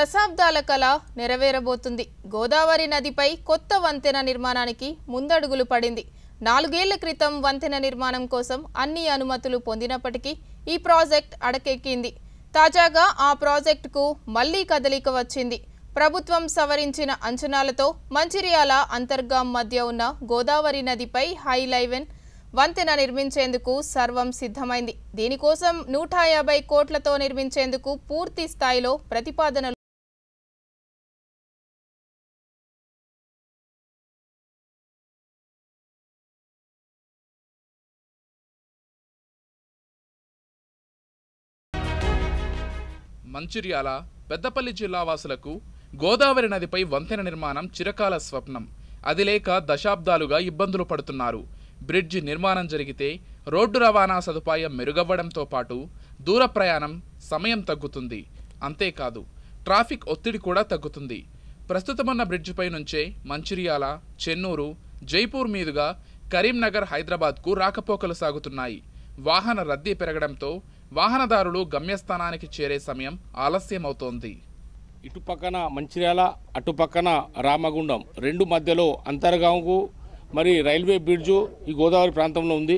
దశాబ్దాల కళ నెరవేరబోతుంది గోదావరి నదిపై కొత్త వంతెన నిర్మాణానికి ముందడుగులు పడింది నాలుగేళ్ల క్రితం వంతెన నిర్మాణం కోసం అన్ని అనుమతులు పొందినప్పటికీ ఈ ప్రాజెక్ట్ అడకెక్కింది తాజాగా ఆ ప్రాజెక్టుకు మళ్లీ కదలిక వచ్చింది ప్రభుత్వం సవరించిన అంచనాలతో మంచిర్యాల అంతర్గాం మధ్య ఉన్న గోదావరి నదిపై హైలైవెన్ వంతెన నిర్మించేందుకు సర్వం సిద్ధమైంది దీనికోసం నూట యాభై కోట్లతో నిర్మించేందుకు పూర్తి స్థాయిలో ప్రతిపాదనలు మంచిర్యాల పెద్దపల్లి జిల్లా వాసులకు గోదావరి నదిపై వంతెన నిర్మాణం చిరకాల స్వప్నం అది లేక దశాబ్దాలుగా ఇబ్బందులు పడుతున్నారు బ్రిడ్జి నిర్మాణం జరిగితే రోడ్డు రవాణా సదుపాయం మెరుగవ్వడంతో పాటు దూర ప్రయాణం సమయం తగ్గుతుంది అంతేకాదు ట్రాఫిక్ ఒత్తిడి కూడా తగ్గుతుంది ప్రస్తుతమున్న బ్రిడ్జిపై నుంచే మంచిర్యాల చెన్నూరు జైపూర్ మీదుగా కరీంనగర్ హైదరాబాద్కు రాకపోకలు సాగుతున్నాయి వాహన రద్దీ పెరగడంతో వాహనదారులు గమ్యస్థానానికి చేరే సమయం ఆలస్యమవుతోంది ఇటు పక్కన మంచిర్యాల అటు పక్కన రామగుండం రెండు మధ్యలో అంతర్గాంకు మరి రైల్వే బ్రిడ్జు ఈ గోదావరి ప్రాంతంలో ఉంది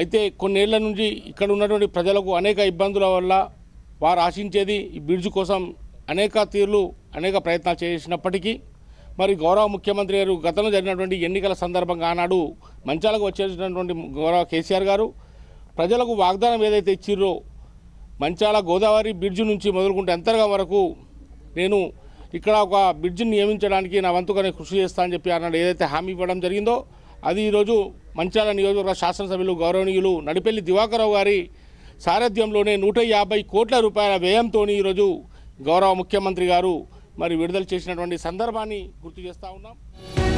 అయితే కొన్నేళ్ల నుంచి ఇక్కడ ఉన్నటువంటి ప్రజలకు అనేక ఇబ్బందుల వల్ల వారు ఆశించేది ఈ బ్రిడ్జ్ కోసం అనేక తీర్లు అనేక ప్రయత్నాలు చేసినప్పటికీ మరి గౌరవ ముఖ్యమంత్రి గారు గతంలో జరిగినటువంటి ఎన్నికల సందర్భంగా ఆనాడు మంచాలకు వచ్చేసినటువంటి గౌరవ కేసీఆర్ గారు ప్రజలకు వాగ్దానం ఏదైతే ఇచ్చిర్రో మంచాల గోదావరి బ్రిడ్జ్ నుంచి మొదలుకుంటే అంతర్గా వరకు నేను ఇక్కడ ఒక బ్రిడ్జిని నియమించడానికి నా వంతుగానే కృషి చేస్తా అని చెప్పి అన్నాడు ఏదైతే హామీ ఇవ్వడం జరిగిందో అది ఈరోజు మంచాల నియోజకవర్గ శాసనసభ్యులు గౌరవనీయులు నడిపెల్లి దివాకరావు గారి సారథ్యంలోనే నూట యాభై కోట్ల రూపాయల వ్యయంతో ఈరోజు గౌరవ ముఖ్యమంత్రి గారు మరి విడుదల చేసినటువంటి సందర్భాన్ని గుర్తు చేస్తూ ఉన్నాం